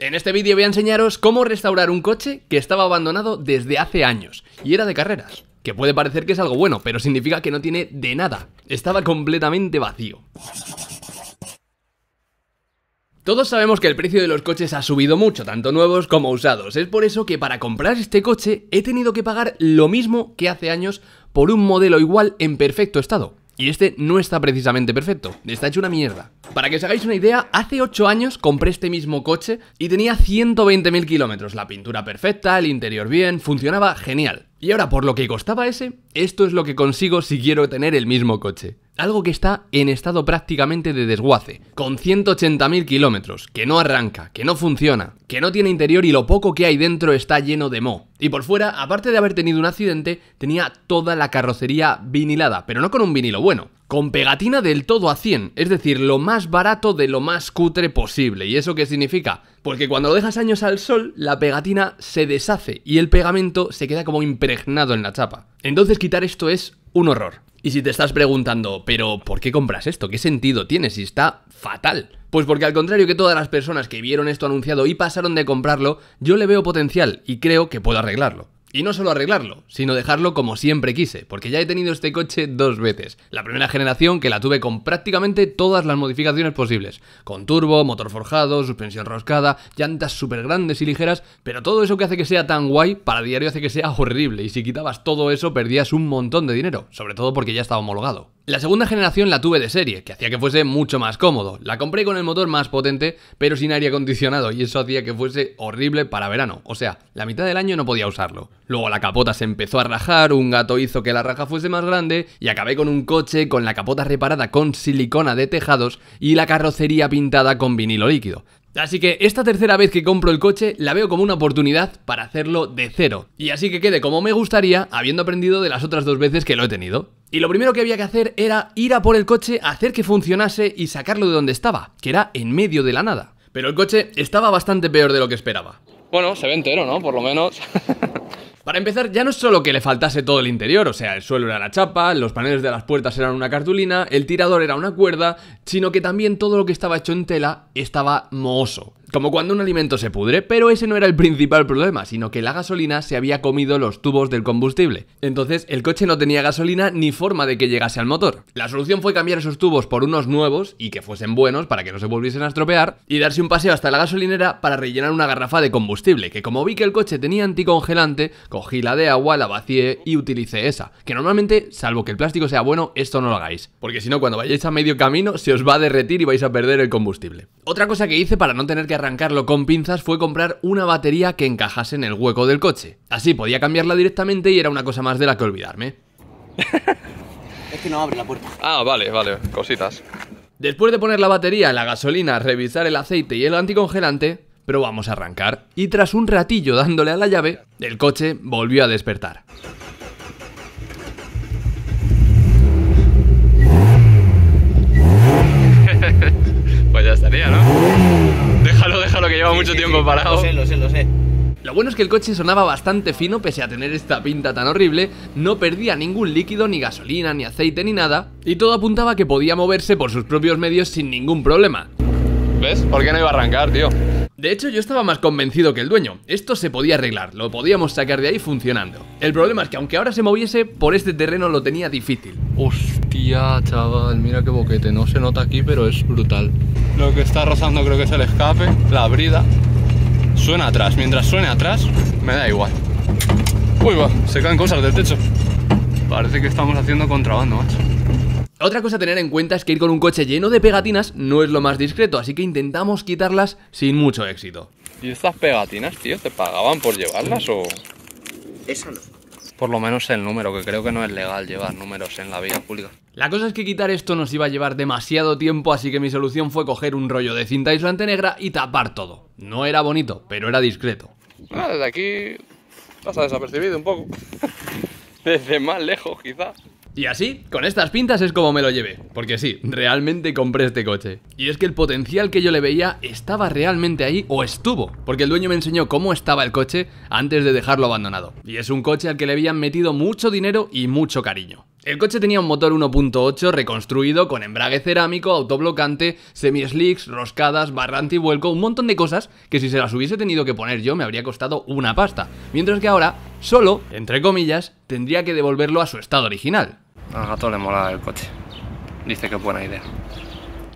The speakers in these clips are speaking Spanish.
En este vídeo voy a enseñaros cómo restaurar un coche que estaba abandonado desde hace años y era de carreras, que puede parecer que es algo bueno, pero significa que no tiene de nada, estaba completamente vacío. Todos sabemos que el precio de los coches ha subido mucho, tanto nuevos como usados. Es por eso que para comprar este coche he tenido que pagar lo mismo que hace años por un modelo igual en perfecto estado. Y este no está precisamente perfecto, está hecho una mierda. Para que os hagáis una idea, hace 8 años compré este mismo coche y tenía 120.000 kilómetros, la pintura perfecta, el interior bien, funcionaba genial. Y ahora por lo que costaba ese, esto es lo que consigo si quiero tener el mismo coche algo que está en estado prácticamente de desguace, con 180.000 kilómetros, que no arranca, que no funciona, que no tiene interior y lo poco que hay dentro está lleno de mo Y por fuera, aparte de haber tenido un accidente, tenía toda la carrocería vinilada, pero no con un vinilo bueno, con pegatina del todo a 100, es decir, lo más barato de lo más cutre posible. ¿Y eso qué significa? Porque pues cuando lo dejas años al sol, la pegatina se deshace y el pegamento se queda como impregnado en la chapa. Entonces quitar esto es un horror. Y si te estás preguntando, pero ¿por qué compras esto? ¿Qué sentido tiene si está fatal? Pues porque al contrario que todas las personas que vieron esto anunciado y pasaron de comprarlo, yo le veo potencial y creo que puedo arreglarlo. Y no solo arreglarlo, sino dejarlo como siempre quise, porque ya he tenido este coche dos veces. La primera generación que la tuve con prácticamente todas las modificaciones posibles, con turbo, motor forjado, suspensión roscada, llantas súper grandes y ligeras, pero todo eso que hace que sea tan guay, para diario hace que sea horrible, y si quitabas todo eso perdías un montón de dinero, sobre todo porque ya estaba homologado. La segunda generación la tuve de serie, que hacía que fuese mucho más cómodo. La compré con el motor más potente, pero sin aire acondicionado, y eso hacía que fuese horrible para verano. O sea, la mitad del año no podía usarlo. Luego la capota se empezó a rajar, un gato hizo que la raja fuese más grande, y acabé con un coche con la capota reparada con silicona de tejados y la carrocería pintada con vinilo líquido. Así que esta tercera vez que compro el coche la veo como una oportunidad para hacerlo de cero. Y así que quede como me gustaría, habiendo aprendido de las otras dos veces que lo he tenido. Y lo primero que había que hacer era ir a por el coche, hacer que funcionase y sacarlo de donde estaba, que era en medio de la nada. Pero el coche estaba bastante peor de lo que esperaba. Bueno, se ve entero, ¿no? Por lo menos. Para empezar, ya no es solo que le faltase todo el interior, o sea, el suelo era la chapa, los paneles de las puertas eran una cartulina, el tirador era una cuerda, sino que también todo lo que estaba hecho en tela estaba mohoso como cuando un alimento se pudre, pero ese no era el principal problema, sino que la gasolina se había comido los tubos del combustible. Entonces el coche no tenía gasolina ni forma de que llegase al motor. La solución fue cambiar esos tubos por unos nuevos y que fuesen buenos para que no se volviesen a estropear y darse un paseo hasta la gasolinera para rellenar una garrafa de combustible, que como vi que el coche tenía anticongelante, cogí la de agua, la vacié y utilicé esa. Que normalmente, salvo que el plástico sea bueno, esto no lo hagáis, porque si no cuando vayáis a medio camino se os va a derretir y vais a perder el combustible. Otra cosa que hice para no tener que arrancarlo con pinzas fue comprar una batería que encajase en el hueco del coche. Así podía cambiarla directamente y era una cosa más de la que olvidarme. Ah, vale, vale, cositas. Después de poner la batería, la gasolina, revisar el aceite y el anticongelante, probamos a arrancar y tras un ratillo dándole a la llave, el coche volvió a despertar. pues ya estaría, ¿no? Lo que lleva mucho tiempo parado. Lo sé, lo sé, lo sé. Lo bueno es que el coche sonaba bastante fino pese a tener esta pinta tan horrible, no perdía ningún líquido, ni gasolina, ni aceite, ni nada, y todo apuntaba que podía moverse por sus propios medios sin ningún problema. ¿Ves? ¿Por qué no iba a arrancar, tío? De hecho, yo estaba más convencido que el dueño. Esto se podía arreglar, lo podíamos sacar de ahí funcionando. El problema es que aunque ahora se moviese, por este terreno lo tenía difícil. Hostia, chaval, mira qué boquete. No se nota aquí, pero es brutal. Lo que está rozando creo que es el escape, la brida. Suena atrás, mientras suene atrás, me da igual. Uy, va, se caen cosas del techo. Parece que estamos haciendo contrabando, macho. Otra cosa a tener en cuenta es que ir con un coche lleno de pegatinas no es lo más discreto, así que intentamos quitarlas sin mucho éxito. ¿Y estas pegatinas, tío, te pagaban por llevarlas o...? Eso no. Por lo menos el número, que creo que no es legal llevar números en la vía pública. La cosa es que quitar esto nos iba a llevar demasiado tiempo, así que mi solución fue coger un rollo de cinta aislante negra y tapar todo. No era bonito, pero era discreto. Ah, desde aquí pasa desapercibido un poco. desde más lejos, quizás. Y así, con estas pintas es como me lo llevé, porque sí, realmente compré este coche. Y es que el potencial que yo le veía estaba realmente ahí o estuvo, porque el dueño me enseñó cómo estaba el coche antes de dejarlo abandonado. Y es un coche al que le habían metido mucho dinero y mucho cariño. El coche tenía un motor 1.8 reconstruido con embrague cerámico, autoblocante, semi-slicks, roscadas, y vuelco. un montón de cosas que si se las hubiese tenido que poner yo me habría costado una pasta. Mientras que ahora, solo, entre comillas, tendría que devolverlo a su estado original. Al gato le molaba el coche. Dice que buena idea.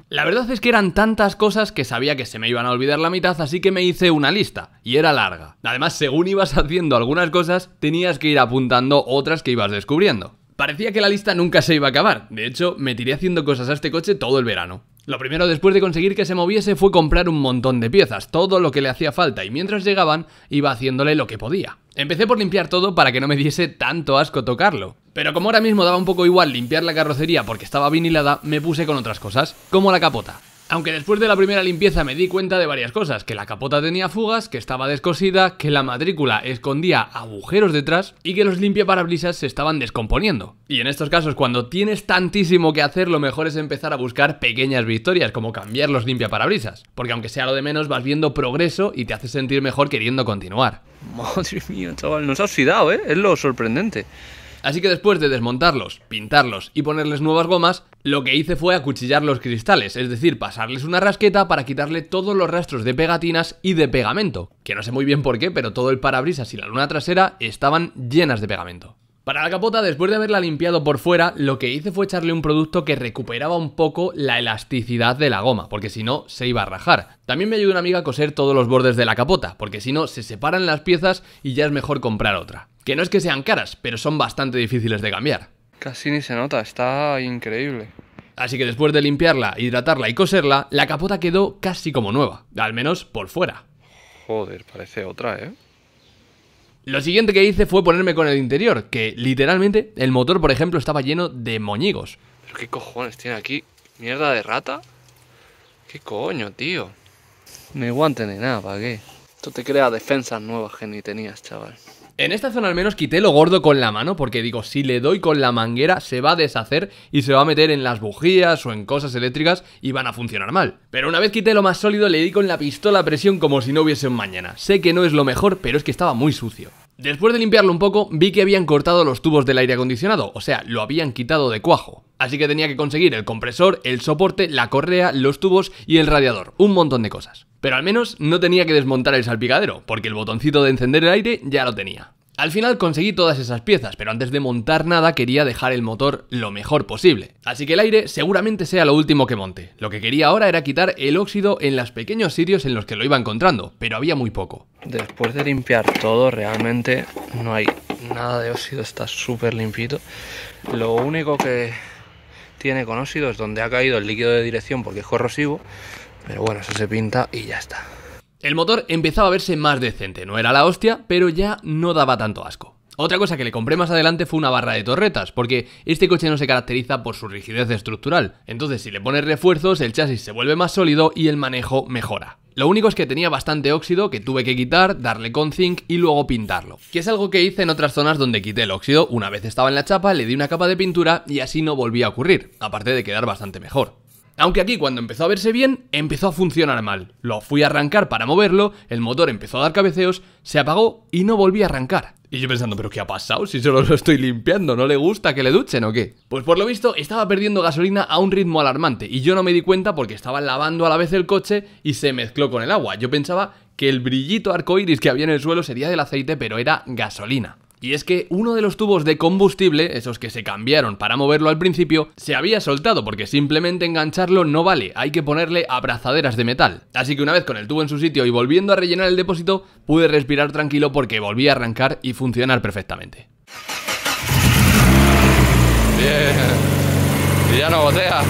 La verdad es que eran tantas cosas que sabía que se me iban a olvidar la mitad, así que me hice una lista, y era larga. Además, según ibas haciendo algunas cosas, tenías que ir apuntando otras que ibas descubriendo. Parecía que la lista nunca se iba a acabar, de hecho, me tiré haciendo cosas a este coche todo el verano. Lo primero después de conseguir que se moviese fue comprar un montón de piezas, todo lo que le hacía falta, y mientras llegaban, iba haciéndole lo que podía. Empecé por limpiar todo para que no me diese tanto asco tocarlo. Pero como ahora mismo daba un poco igual limpiar la carrocería porque estaba vinilada, me puse con otras cosas, como la capota. Aunque después de la primera limpieza me di cuenta de varias cosas, que la capota tenía fugas, que estaba descosida, que la matrícula escondía agujeros detrás y que los limpiaparabrisas se estaban descomponiendo. Y en estos casos, cuando tienes tantísimo que hacer, lo mejor es empezar a buscar pequeñas victorias, como cambiar los limpiaparabrisas, porque aunque sea lo de menos, vas viendo progreso y te hace sentir mejor queriendo continuar. Madre mía, chaval, nos ha oxidado, ¿eh? Es lo sorprendente. Así que después de desmontarlos, pintarlos y ponerles nuevas gomas, lo que hice fue acuchillar los cristales, es decir, pasarles una rasqueta para quitarle todos los rastros de pegatinas y de pegamento, que no sé muy bien por qué, pero todo el parabrisas y la luna trasera estaban llenas de pegamento. Para la capota, después de haberla limpiado por fuera, lo que hice fue echarle un producto que recuperaba un poco la elasticidad de la goma, porque si no, se iba a rajar. También me ayudó una amiga a coser todos los bordes de la capota, porque si no, se separan las piezas y ya es mejor comprar otra. Que no es que sean caras, pero son bastante difíciles de cambiar. Casi ni se nota, está increíble. Así que después de limpiarla, hidratarla y coserla, la capota quedó casi como nueva, al menos por fuera. Joder, parece otra, ¿eh? Lo siguiente que hice fue ponerme con el interior, que literalmente el motor, por ejemplo, estaba lleno de moñigos. ¿Pero qué cojones tiene aquí? ¿Mierda de rata? ¿Qué coño, tío? Me guante ni nada, ¿para qué? Esto te crea defensas nuevas que ni tenías, chaval. En esta zona al menos quité lo gordo con la mano porque digo, si le doy con la manguera se va a deshacer y se va a meter en las bujías o en cosas eléctricas y van a funcionar mal. Pero una vez quité lo más sólido le di con la pistola a presión como si no hubiese un mañana. Sé que no es lo mejor, pero es que estaba muy sucio. Después de limpiarlo un poco, vi que habían cortado los tubos del aire acondicionado, o sea, lo habían quitado de cuajo. Así que tenía que conseguir el compresor, el soporte, la correa, los tubos y el radiador, un montón de cosas. Pero al menos no tenía que desmontar el salpicadero, porque el botoncito de encender el aire ya lo tenía. Al final conseguí todas esas piezas, pero antes de montar nada quería dejar el motor lo mejor posible. Así que el aire seguramente sea lo último que monte. Lo que quería ahora era quitar el óxido en los pequeños sitios en los que lo iba encontrando, pero había muy poco. Después de limpiar todo, realmente no hay nada de óxido, está súper limpito. Lo único que tiene con óxido es donde ha caído el líquido de dirección porque es corrosivo, pero bueno, eso se pinta y ya está. El motor empezaba a verse más decente, no era la hostia, pero ya no daba tanto asco. Otra cosa que le compré más adelante fue una barra de torretas, porque este coche no se caracteriza por su rigidez estructural, entonces si le pones refuerzos el chasis se vuelve más sólido y el manejo mejora. Lo único es que tenía bastante óxido que tuve que quitar, darle con zinc y luego pintarlo, que es algo que hice en otras zonas donde quité el óxido, una vez estaba en la chapa le di una capa de pintura y así no volvía a ocurrir, aparte de quedar bastante mejor. Aunque aquí cuando empezó a verse bien, empezó a funcionar mal. Lo fui a arrancar para moverlo, el motor empezó a dar cabeceos, se apagó y no volví a arrancar. Y yo pensando, ¿pero qué ha pasado? Si solo lo estoy limpiando, ¿no le gusta que le duchen o qué? Pues por lo visto estaba perdiendo gasolina a un ritmo alarmante y yo no me di cuenta porque estaba lavando a la vez el coche y se mezcló con el agua. Yo pensaba que el brillito arcoiris que había en el suelo sería del aceite, pero era gasolina. Y es que uno de los tubos de combustible, esos que se cambiaron para moverlo al principio, se había soltado porque simplemente engancharlo no vale, hay que ponerle abrazaderas de metal. Así que una vez con el tubo en su sitio y volviendo a rellenar el depósito, pude respirar tranquilo porque volví a arrancar y funcionar perfectamente. Bien. Y ya no gotea.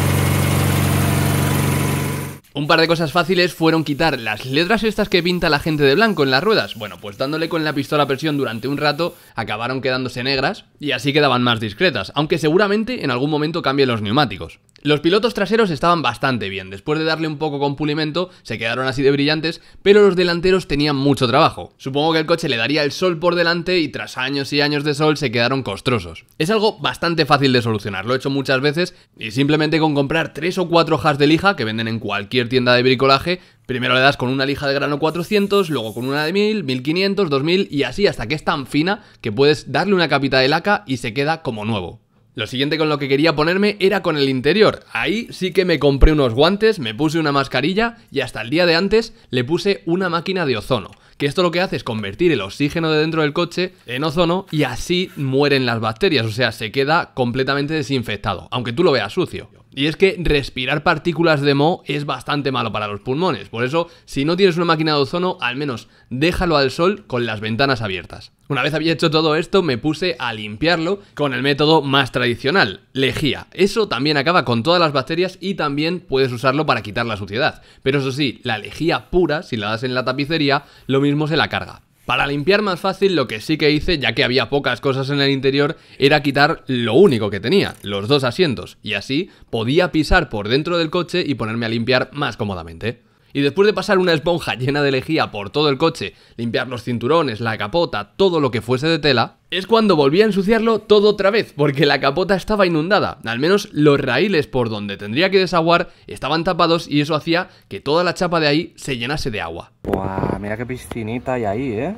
Un par de cosas fáciles fueron quitar las letras estas que pinta la gente de blanco en las ruedas. Bueno, pues dándole con la pistola a presión durante un rato, acabaron quedándose negras y así quedaban más discretas, aunque seguramente en algún momento cambien los neumáticos. Los pilotos traseros estaban bastante bien, después de darle un poco con pulimento, se quedaron así de brillantes, pero los delanteros tenían mucho trabajo. Supongo que el coche le daría el sol por delante y tras años y años de sol se quedaron costrosos. Es algo bastante fácil de solucionar, lo he hecho muchas veces y simplemente con comprar tres o cuatro hojas de lija que venden en cualquier tienda de bricolaje, Primero le das con una lija de grano 400, luego con una de 1000, 1500, 2000 y así hasta que es tan fina que puedes darle una capita de laca y se queda como nuevo. Lo siguiente con lo que quería ponerme era con el interior. Ahí sí que me compré unos guantes, me puse una mascarilla y hasta el día de antes le puse una máquina de ozono. Que esto lo que hace es convertir el oxígeno de dentro del coche en ozono y así mueren las bacterias, o sea, se queda completamente desinfectado, aunque tú lo veas sucio. Y es que respirar partículas de moho es bastante malo para los pulmones. Por eso, si no tienes una máquina de ozono, al menos déjalo al sol con las ventanas abiertas. Una vez había hecho todo esto, me puse a limpiarlo con el método más tradicional, lejía. Eso también acaba con todas las bacterias y también puedes usarlo para quitar la suciedad. Pero eso sí, la lejía pura, si la das en la tapicería, lo mismo se la carga. Para limpiar más fácil lo que sí que hice, ya que había pocas cosas en el interior, era quitar lo único que tenía, los dos asientos, y así podía pisar por dentro del coche y ponerme a limpiar más cómodamente. Y después de pasar una esponja llena de lejía por todo el coche, limpiar los cinturones, la capota, todo lo que fuese de tela, es cuando volví a ensuciarlo todo otra vez, porque la capota estaba inundada. Al menos los raíles por donde tendría que desaguar estaban tapados y eso hacía que toda la chapa de ahí se llenase de agua. Buah, mira qué piscinita hay ahí, ¿eh?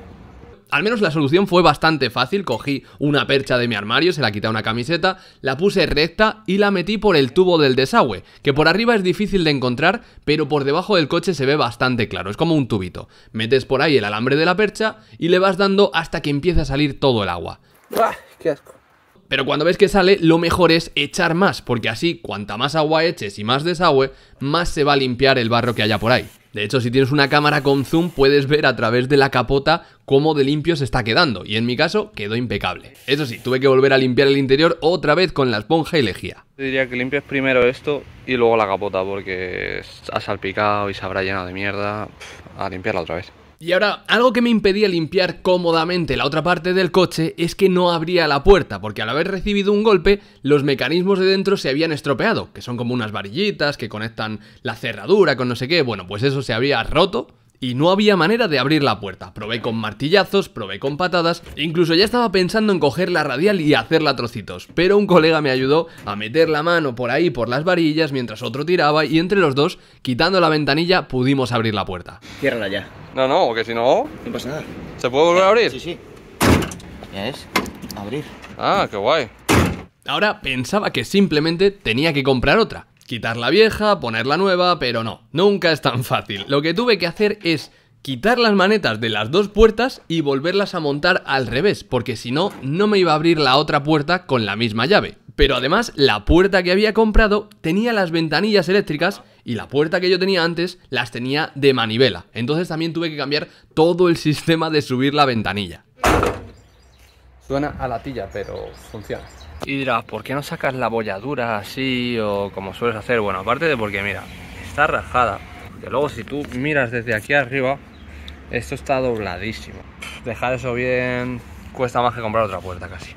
Al menos la solución fue bastante fácil, cogí una percha de mi armario, se la quité una camiseta, la puse recta y la metí por el tubo del desagüe, que por arriba es difícil de encontrar, pero por debajo del coche se ve bastante claro, es como un tubito. Metes por ahí el alambre de la percha y le vas dando hasta que empieza a salir todo el agua. ¡Qué asco! Pero cuando ves que sale, lo mejor es echar más, porque así, cuanta más agua eches y más desagüe, más se va a limpiar el barro que haya por ahí. De hecho, si tienes una cámara con zoom, puedes ver a través de la capota cómo de limpio se está quedando, y en mi caso quedó impecable. Eso sí, tuve que volver a limpiar el interior otra vez con la esponja y lejía. Diría que limpies primero esto y luego la capota, porque ha salpicado y se habrá llenado de mierda. A limpiarla otra vez. Y ahora, algo que me impedía limpiar cómodamente la otra parte del coche es que no abría la puerta, porque al haber recibido un golpe, los mecanismos de dentro se habían estropeado, que son como unas varillitas que conectan la cerradura con no sé qué, bueno, pues eso se había roto y no había manera de abrir la puerta. Probé con martillazos, probé con patadas, incluso ya estaba pensando en coger la radial y hacerla trocitos, pero un colega me ayudó a meter la mano por ahí por las varillas mientras otro tiraba y entre los dos, quitando la ventanilla, pudimos abrir la puerta. Ciérrala ya. No, no, que si no... No pasa nada. ¿Se puede volver a eh, abrir? Sí, sí. Ya es, abrir. Ah, qué guay. Ahora pensaba que simplemente tenía que comprar otra, Quitar la vieja, poner la nueva, pero no, nunca es tan fácil. Lo que tuve que hacer es quitar las manetas de las dos puertas y volverlas a montar al revés, porque si no, no me iba a abrir la otra puerta con la misma llave. Pero además, la puerta que había comprado tenía las ventanillas eléctricas y la puerta que yo tenía antes las tenía de manivela. Entonces también tuve que cambiar todo el sistema de subir la ventanilla. Suena a latilla, pero funciona. Y dirás, ¿por qué no sacas la bolladura así o como sueles hacer? Bueno, aparte de porque, mira, está rajada. Que luego si tú miras desde aquí arriba, esto está dobladísimo. Dejar eso bien cuesta más que comprar otra puerta casi.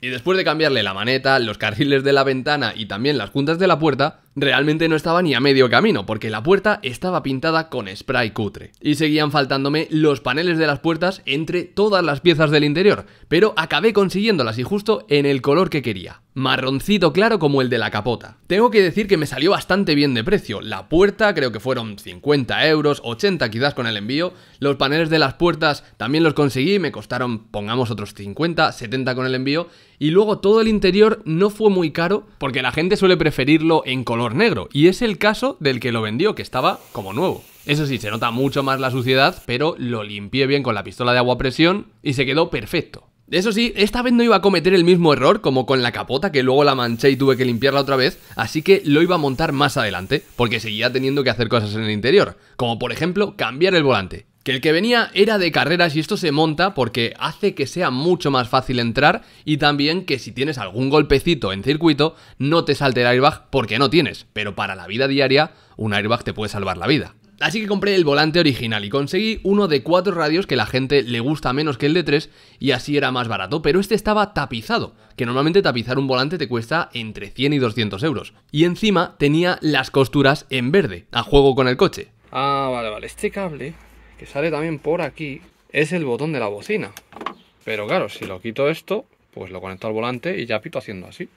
Y después de cambiarle la maneta, los carriles de la ventana y también las juntas de la puerta, Realmente no estaba ni a medio camino, porque la puerta estaba pintada con spray cutre. Y seguían faltándome los paneles de las puertas entre todas las piezas del interior, pero acabé consiguiéndolas y justo en el color que quería. Marroncito claro como el de la capota. Tengo que decir que me salió bastante bien de precio. La puerta creo que fueron 50 euros, 80 quizás con el envío. Los paneles de las puertas también los conseguí, me costaron, pongamos otros 50, 70 con el envío. Y luego todo el interior no fue muy caro, porque la gente suele preferirlo en color negro. Y es el caso del que lo vendió, que estaba como nuevo. Eso sí, se nota mucho más la suciedad, pero lo limpié bien con la pistola de agua a presión y se quedó perfecto. Eso sí, esta vez no iba a cometer el mismo error como con la capota que luego la manché y tuve que limpiarla otra vez, así que lo iba a montar más adelante, porque seguía teniendo que hacer cosas en el interior, como por ejemplo cambiar el volante que el que venía era de carreras y esto se monta porque hace que sea mucho más fácil entrar y también que si tienes algún golpecito en circuito no te salte el airbag porque no tienes, pero para la vida diaria un airbag te puede salvar la vida. Así que compré el volante original y conseguí uno de cuatro radios que la gente le gusta menos que el de tres y así era más barato, pero este estaba tapizado, que normalmente tapizar un volante te cuesta entre 100 y 200 euros. Y encima tenía las costuras en verde, a juego con el coche. Ah, vale, vale, este cable que sale también por aquí, es el botón de la bocina. Pero claro, si lo quito esto, pues lo conecto al volante y ya pito haciendo así.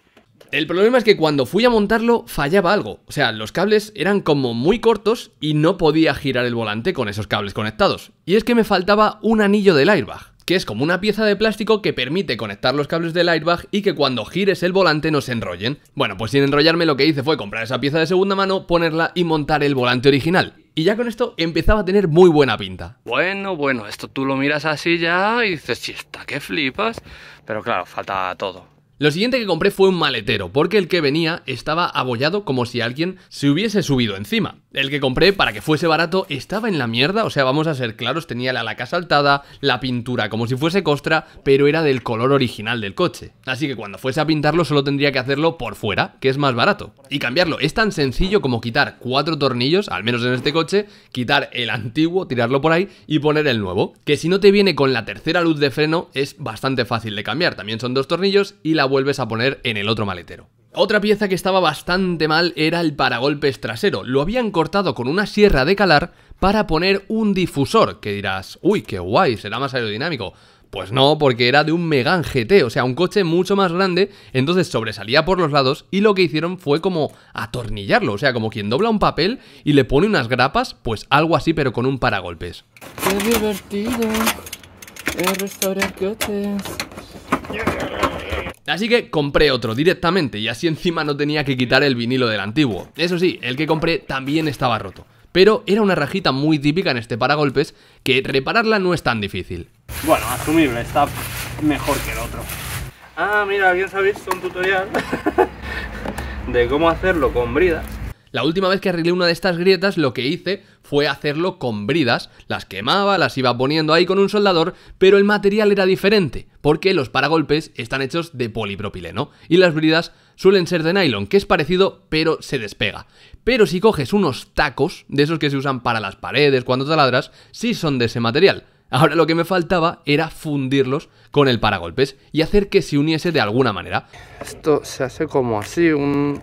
El problema es que cuando fui a montarlo fallaba algo, o sea, los cables eran como muy cortos y no podía girar el volante con esos cables conectados. Y es que me faltaba un anillo del airbag, que es como una pieza de plástico que permite conectar los cables del airbag y que cuando gires el volante no se enrollen. Bueno, pues sin enrollarme lo que hice fue comprar esa pieza de segunda mano, ponerla y montar el volante original. Y ya con esto empezaba a tener muy buena pinta. Bueno, bueno, esto tú lo miras así ya y dices, si está que flipas. Pero claro, falta todo. Lo siguiente que compré fue un maletero, porque el que venía estaba abollado como si alguien se hubiese subido encima. El que compré para que fuese barato estaba en la mierda, o sea, vamos a ser claros, tenía la laca saltada, la pintura como si fuese costra, pero era del color original del coche. Así que cuando fuese a pintarlo solo tendría que hacerlo por fuera, que es más barato. Y cambiarlo es tan sencillo como quitar cuatro tornillos, al menos en este coche, quitar el antiguo, tirarlo por ahí y poner el nuevo. Que si no te viene con la tercera luz de freno es bastante fácil de cambiar, también son dos tornillos y la vuelves a poner en el otro maletero. Otra pieza que estaba bastante mal era el paragolpes trasero. Lo habían cortado con una sierra de calar para poner un difusor, que dirás, uy, qué guay, será más aerodinámico. Pues no, porque era de un Megan GT, o sea, un coche mucho más grande, entonces sobresalía por los lados y lo que hicieron fue como atornillarlo, o sea, como quien dobla un papel y le pone unas grapas, pues algo así, pero con un paragolpes. ¡Qué divertido! El eh, restaurar coches. Así que compré otro directamente y así encima no tenía que quitar el vinilo del antiguo. Eso sí, el que compré también estaba roto. Pero era una rajita muy típica en este paragolpes que repararla no es tan difícil. Bueno, asumible, está mejor que el otro. Ah, mira, alguien sabéis? ha un tutorial de cómo hacerlo con bridas. La última vez que arreglé una de estas grietas lo que hice fue hacerlo con bridas, las quemaba, las iba poniendo ahí con un soldador, pero el material era diferente, porque los paragolpes están hechos de polipropileno y las bridas suelen ser de nylon, que es parecido pero se despega. Pero si coges unos tacos, de esos que se usan para las paredes cuando taladras, sí son de ese material. Ahora lo que me faltaba era fundirlos con el paragolpes y hacer que se uniese de alguna manera. Esto se hace como así, un...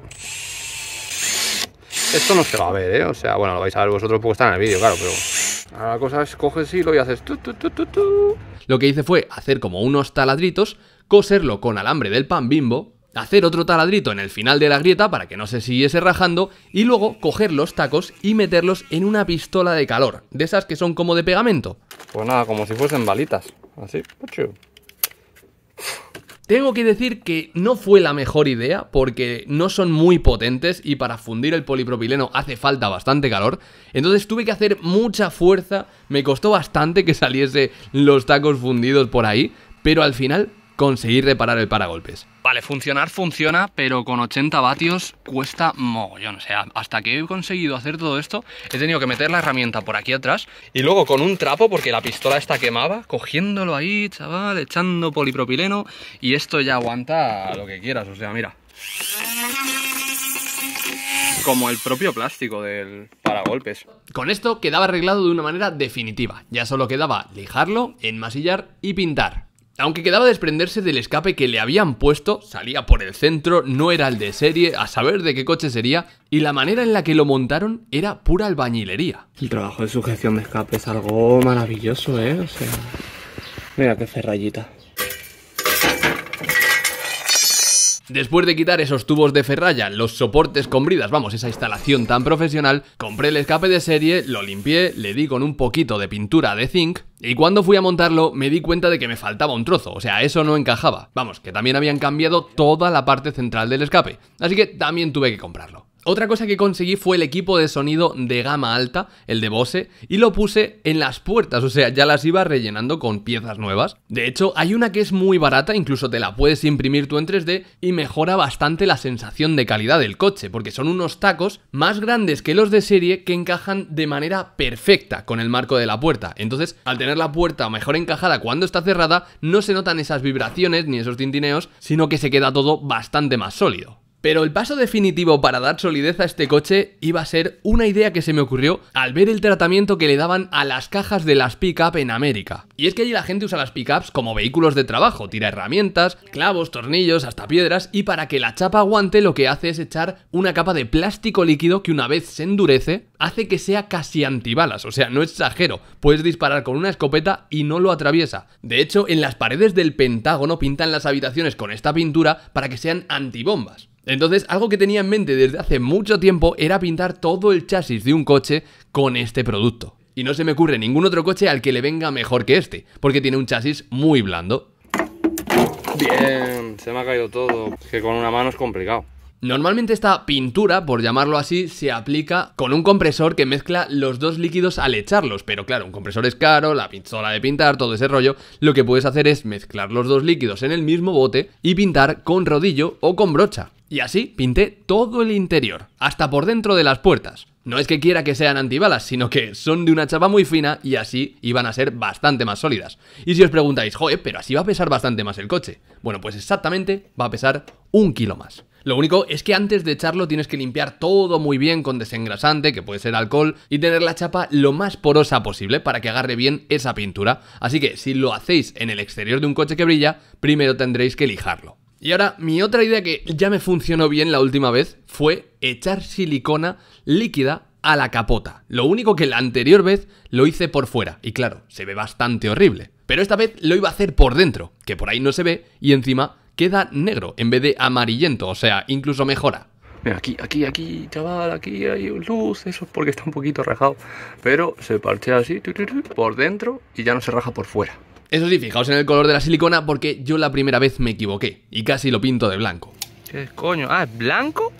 Esto no se va a ver, ¿eh? O sea, bueno, lo vais a ver vosotros porque está en el vídeo, claro, pero... Ahora la cosa es coges hilo y haces... lo que hice fue hacer como unos taladritos, coserlo con alambre del pan bimbo, hacer otro taladrito en el final de la grieta para que no se siguiese rajando y luego coger los tacos y meterlos en una pistola de calor, de esas que son como de pegamento. Pues nada, como si fuesen balitas, así, tengo que decir que no fue la mejor idea porque no son muy potentes y para fundir el polipropileno hace falta bastante calor. Entonces tuve que hacer mucha fuerza, me costó bastante que saliese los tacos fundidos por ahí, pero al final conseguir reparar el paragolpes. Vale, funcionar funciona, pero con 80 vatios cuesta mogollón. O sea, hasta que he conseguido hacer todo esto, he tenido que meter la herramienta por aquí atrás y luego con un trapo, porque la pistola está quemaba, cogiéndolo ahí, chaval, echando polipropileno y esto ya aguanta lo que quieras. O sea, mira. Como el propio plástico del paragolpes. Con esto quedaba arreglado de una manera definitiva. Ya solo quedaba lijarlo, enmasillar y pintar. Aunque quedaba desprenderse del escape que le habían puesto, salía por el centro, no era el de serie, a saber de qué coche sería, y la manera en la que lo montaron era pura albañilería. El trabajo de sujeción de escape es algo maravilloso, ¿eh? O sea, mira qué ferrallita. Después de quitar esos tubos de ferralla, los soportes con bridas, vamos, esa instalación tan profesional, compré el escape de serie, lo limpié, le di con un poquito de pintura de zinc y cuando fui a montarlo me di cuenta de que me faltaba un trozo, o sea, eso no encajaba. Vamos, que también habían cambiado toda la parte central del escape, así que también tuve que comprarlo. Otra cosa que conseguí fue el equipo de sonido de gama alta, el de Bose, y lo puse en las puertas, o sea, ya las iba rellenando con piezas nuevas. De hecho, hay una que es muy barata, incluso te la puedes imprimir tú en 3D y mejora bastante la sensación de calidad del coche, porque son unos tacos más grandes que los de serie que encajan de manera perfecta con el marco de la puerta. Entonces, al tener la puerta mejor encajada cuando está cerrada, no se notan esas vibraciones ni esos tintineos, sino que se queda todo bastante más sólido. Pero el paso definitivo para dar solidez a este coche iba a ser una idea que se me ocurrió al ver el tratamiento que le daban a las cajas de las pick-up en América. Y es que allí la gente usa las pickups como vehículos de trabajo, tira herramientas, clavos, tornillos, hasta piedras y para que la chapa aguante lo que hace es echar una capa de plástico líquido que una vez se endurece hace que sea casi antibalas, o sea, no exagero, puedes disparar con una escopeta y no lo atraviesa. De hecho, en las paredes del Pentágono pintan las habitaciones con esta pintura para que sean antibombas. Entonces, algo que tenía en mente desde hace mucho tiempo era pintar todo el chasis de un coche con este producto. Y no se me ocurre ningún otro coche al que le venga mejor que este, porque tiene un chasis muy blando. Bien, se me ha caído todo, que con una mano es complicado. Normalmente esta pintura, por llamarlo así, se aplica con un compresor que mezcla los dos líquidos al echarlos, pero claro, un compresor es caro, la pistola de pintar, todo ese rollo, lo que puedes hacer es mezclar los dos líquidos en el mismo bote y pintar con rodillo o con brocha. Y así pinté todo el interior, hasta por dentro de las puertas. No es que quiera que sean antibalas, sino que son de una chapa muy fina y así iban a ser bastante más sólidas. Y si os preguntáis, joe, pero así va a pesar bastante más el coche. Bueno, pues exactamente va a pesar un kilo más. Lo único es que antes de echarlo tienes que limpiar todo muy bien con desengrasante, que puede ser alcohol, y tener la chapa lo más porosa posible para que agarre bien esa pintura. Así que si lo hacéis en el exterior de un coche que brilla, primero tendréis que lijarlo. Y ahora, mi otra idea que ya me funcionó bien la última vez fue echar silicona líquida a la capota. Lo único que la anterior vez lo hice por fuera, y claro, se ve bastante horrible. Pero esta vez lo iba a hacer por dentro, que por ahí no se ve, y encima queda negro en vez de amarillento, o sea, incluso mejora. Mira, aquí, aquí, aquí, chaval, aquí hay luz, eso es porque está un poquito rajado. Pero se parchea así, por dentro y ya no se raja por fuera. Eso sí, fijaos en el color de la silicona porque yo la primera vez me equivoqué y casi lo pinto de blanco. ¿Qué coño? Ah, ¿es blanco?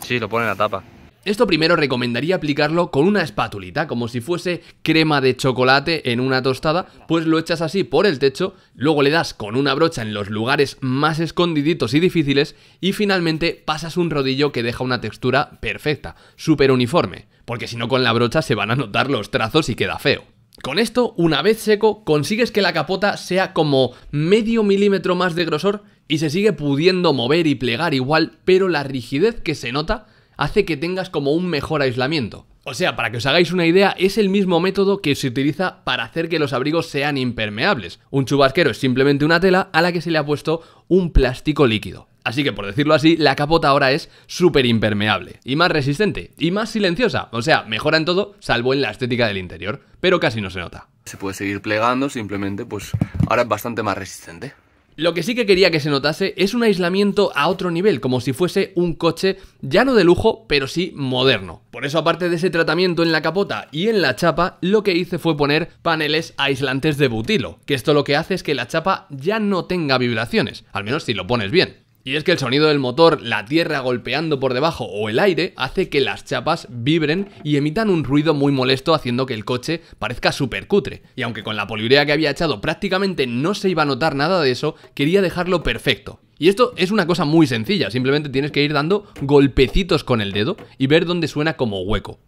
Sí, lo pone en la tapa. Esto primero recomendaría aplicarlo con una espátulita, como si fuese crema de chocolate en una tostada, pues lo echas así por el techo, luego le das con una brocha en los lugares más escondiditos y difíciles y finalmente pasas un rodillo que deja una textura perfecta, súper uniforme, porque si no con la brocha se van a notar los trazos y queda feo. Con esto, una vez seco, consigues que la capota sea como medio milímetro más de grosor y se sigue pudiendo mover y plegar igual, pero la rigidez que se nota hace que tengas como un mejor aislamiento. O sea, para que os hagáis una idea, es el mismo método que se utiliza para hacer que los abrigos sean impermeables. Un chubasquero es simplemente una tela a la que se le ha puesto un plástico líquido. Así que por decirlo así, la capota ahora es súper impermeable, y más resistente, y más silenciosa, o sea, mejora en todo, salvo en la estética del interior, pero casi no se nota. Se puede seguir plegando, simplemente pues ahora es bastante más resistente. Lo que sí que quería que se notase es un aislamiento a otro nivel, como si fuese un coche ya no de lujo, pero sí moderno. Por eso, aparte de ese tratamiento en la capota y en la chapa, lo que hice fue poner paneles aislantes de butilo, que esto lo que hace es que la chapa ya no tenga vibraciones, al menos si lo pones bien. Y es que el sonido del motor, la tierra golpeando por debajo o el aire hace que las chapas vibren y emitan un ruido muy molesto haciendo que el coche parezca súper cutre. Y aunque con la poliurea que había echado prácticamente no se iba a notar nada de eso, quería dejarlo perfecto. Y esto es una cosa muy sencilla, simplemente tienes que ir dando golpecitos con el dedo y ver dónde suena como hueco.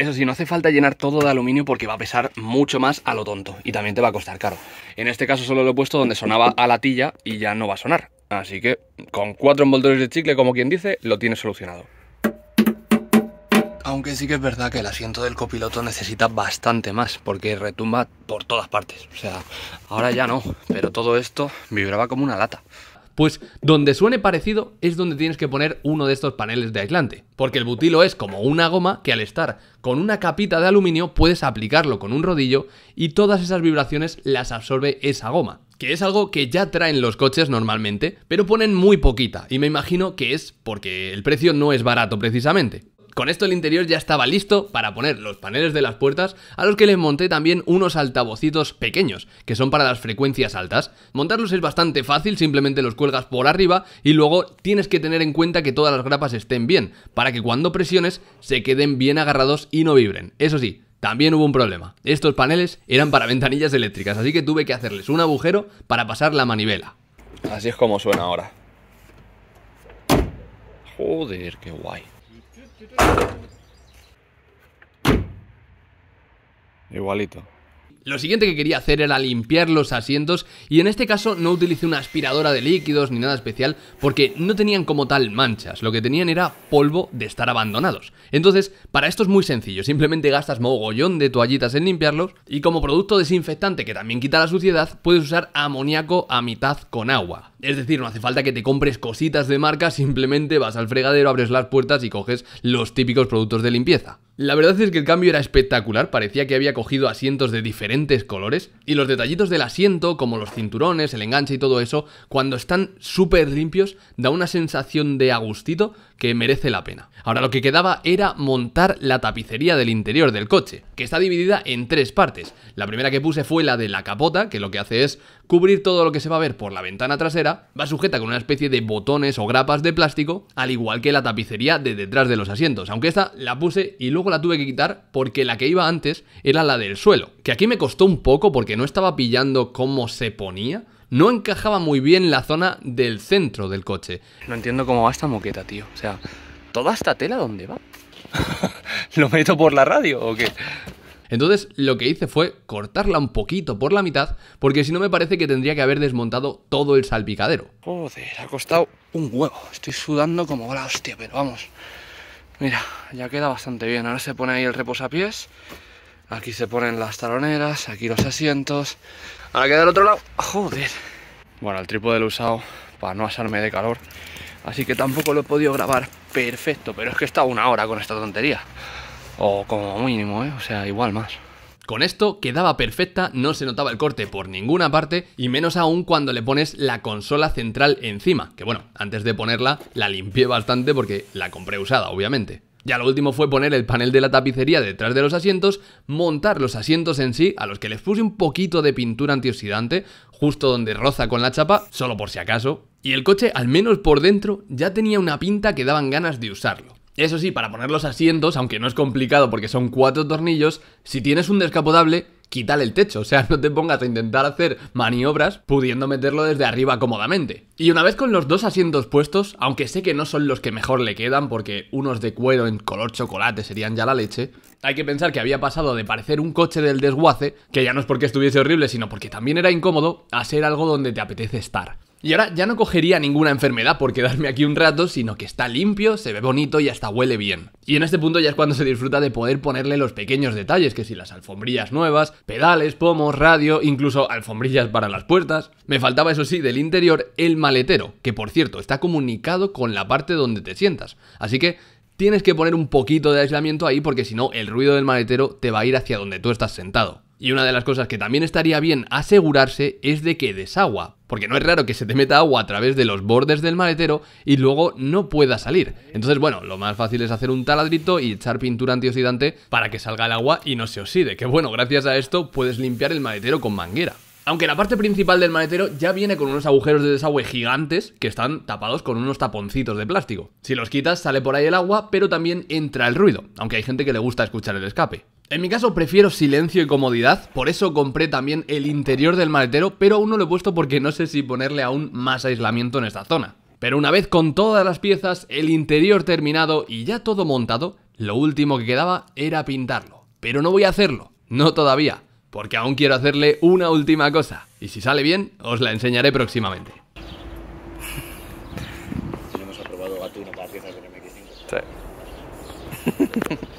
Eso sí, no hace falta llenar todo de aluminio porque va a pesar mucho más a lo tonto y también te va a costar caro. En este caso solo lo he puesto donde sonaba a latilla y ya no va a sonar. Así que con cuatro envoltores de chicle, como quien dice, lo tienes solucionado. Aunque sí que es verdad que el asiento del copiloto necesita bastante más, porque retumba por todas partes. O sea, ahora ya no, pero todo esto vibraba como una lata pues donde suene parecido es donde tienes que poner uno de estos paneles de aislante. Porque el butilo es como una goma que al estar con una capita de aluminio puedes aplicarlo con un rodillo y todas esas vibraciones las absorbe esa goma que es algo que ya traen los coches normalmente, pero ponen muy poquita, y me imagino que es porque el precio no es barato precisamente. Con esto el interior ya estaba listo para poner los paneles de las puertas a los que les monté también unos altavocitos pequeños, que son para las frecuencias altas. Montarlos es bastante fácil, simplemente los cuelgas por arriba y luego tienes que tener en cuenta que todas las grapas estén bien, para que cuando presiones se queden bien agarrados y no vibren. Eso sí, también hubo un problema. Estos paneles eran para ventanillas eléctricas, así que tuve que hacerles un agujero para pasar la manivela. Así es como suena ahora. Joder, qué guay. Igualito. Lo siguiente que quería hacer era limpiar los asientos y en este caso no utilicé una aspiradora de líquidos ni nada especial porque no tenían como tal manchas, lo que tenían era polvo de estar abandonados. Entonces, para esto es muy sencillo, simplemente gastas mogollón de toallitas en limpiarlos y como producto desinfectante que también quita la suciedad, puedes usar amoníaco a mitad con agua. Es decir, no hace falta que te compres cositas de marca, simplemente vas al fregadero, abres las puertas y coges los típicos productos de limpieza. La verdad es que el cambio era espectacular, parecía que había cogido asientos de diferentes colores y los detallitos del asiento, como los cinturones, el enganche y todo eso, cuando están súper limpios, da una sensación de agustito que merece la pena. Ahora lo que quedaba era montar la tapicería del interior del coche, que está dividida en tres partes. La primera que puse fue la de la capota, que lo que hace es cubrir todo lo que se va a ver por la ventana trasera, va sujeta con una especie de botones o grapas de plástico, al igual que la tapicería de detrás de los asientos, aunque esta la puse y luego la tuve que quitar porque la que iba antes era la del suelo, que aquí me costó un poco porque no estaba pillando cómo se ponía, no encajaba muy bien la zona del centro del coche. No entiendo cómo va esta moqueta, tío. O sea, ¿toda esta tela dónde va? ¿Lo meto por la radio o qué? Entonces lo que hice fue cortarla un poquito por la mitad, porque si no me parece que tendría que haber desmontado todo el salpicadero. Joder, ha costado un huevo. Estoy sudando como la hostia, pero vamos. Mira, ya queda bastante bien. Ahora se pone ahí el reposapiés Aquí se ponen las taloneras, aquí los asientos. Ahora queda del otro lado. Joder. Bueno, el trípode lo he usado para no asarme de calor. Así que tampoco lo he podido grabar perfecto, pero es que he estado una hora con esta tontería. O como mínimo, ¿eh? O sea, igual más. Con esto quedaba perfecta, no se notaba el corte por ninguna parte y menos aún cuando le pones la consola central encima, que bueno, antes de ponerla la limpié bastante porque la compré usada, obviamente. Ya lo último fue poner el panel de la tapicería detrás de los asientos, montar los asientos en sí, a los que les puse un poquito de pintura antioxidante, justo donde roza con la chapa, solo por si acaso. Y el coche, al menos por dentro, ya tenía una pinta que daban ganas de usarlo. Eso sí, para poner los asientos, aunque no es complicado porque son cuatro tornillos, si tienes un descapotable, quitar el techo, o sea, no te pongas a intentar hacer maniobras pudiendo meterlo desde arriba cómodamente. Y una vez con los dos asientos puestos, aunque sé que no son los que mejor le quedan porque unos de cuero en color chocolate serían ya la leche, hay que pensar que había pasado de parecer un coche del desguace, que ya no es porque estuviese horrible, sino porque también era incómodo, a ser algo donde te apetece estar. Y ahora ya no cogería ninguna enfermedad por quedarme aquí un rato, sino que está limpio, se ve bonito y hasta huele bien. Y en este punto ya es cuando se disfruta de poder ponerle los pequeños detalles, que si las alfombrillas nuevas, pedales, pomos, radio, incluso alfombrillas para las puertas. Me faltaba eso sí del interior el maletero, que por cierto está comunicado con la parte donde te sientas. Así que tienes que poner un poquito de aislamiento ahí porque si no el ruido del maletero te va a ir hacia donde tú estás sentado. Y una de las cosas que también estaría bien asegurarse es de que desagua, porque no es raro que se te meta agua a través de los bordes del maletero y luego no pueda salir. Entonces, bueno, lo más fácil es hacer un taladrito y echar pintura antioxidante para que salga el agua y no se oxide, que bueno, gracias a esto puedes limpiar el maletero con manguera. Aunque la parte principal del maletero ya viene con unos agujeros de desagüe gigantes que están tapados con unos taponcitos de plástico. Si los quitas sale por ahí el agua, pero también entra el ruido, aunque hay gente que le gusta escuchar el escape. En mi caso prefiero silencio y comodidad, por eso compré también el interior del maletero, pero aún no lo he puesto porque no sé si ponerle aún más aislamiento en esta zona. Pero una vez con todas las piezas, el interior terminado y ya todo montado, lo último que quedaba era pintarlo. Pero no voy a hacerlo, no todavía porque aún quiero hacerle una última cosa, y si sale bien, os la enseñaré próximamente. aprobado para